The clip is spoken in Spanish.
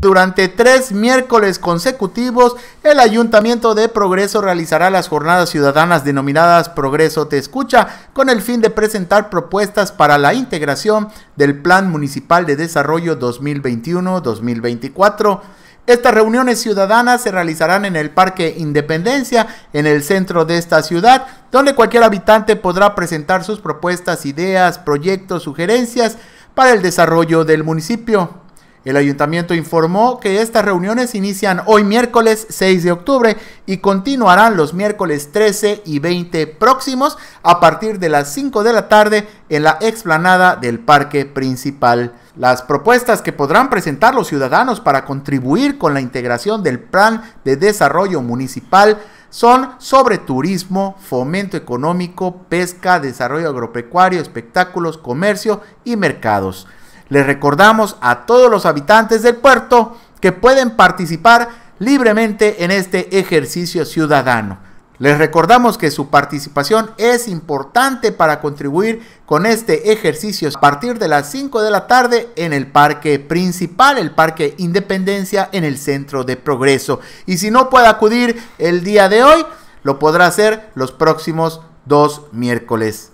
Durante tres miércoles consecutivos, el Ayuntamiento de Progreso realizará las jornadas ciudadanas denominadas Progreso Te Escucha, con el fin de presentar propuestas para la integración del Plan Municipal de Desarrollo 2021-2024. Estas reuniones ciudadanas se realizarán en el Parque Independencia, en el centro de esta ciudad, donde cualquier habitante podrá presentar sus propuestas, ideas, proyectos, sugerencias para el desarrollo del municipio. El ayuntamiento informó que estas reuniones inician hoy miércoles 6 de octubre y continuarán los miércoles 13 y 20 próximos a partir de las 5 de la tarde en la explanada del parque principal. Las propuestas que podrán presentar los ciudadanos para contribuir con la integración del plan de desarrollo municipal son sobre turismo, fomento económico, pesca, desarrollo agropecuario, espectáculos, comercio y mercados. Les recordamos a todos los habitantes del puerto que pueden participar libremente en este ejercicio ciudadano. Les recordamos que su participación es importante para contribuir con este ejercicio a partir de las 5 de la tarde en el parque principal, el parque Independencia en el centro de Progreso. Y si no puede acudir el día de hoy, lo podrá hacer los próximos dos miércoles.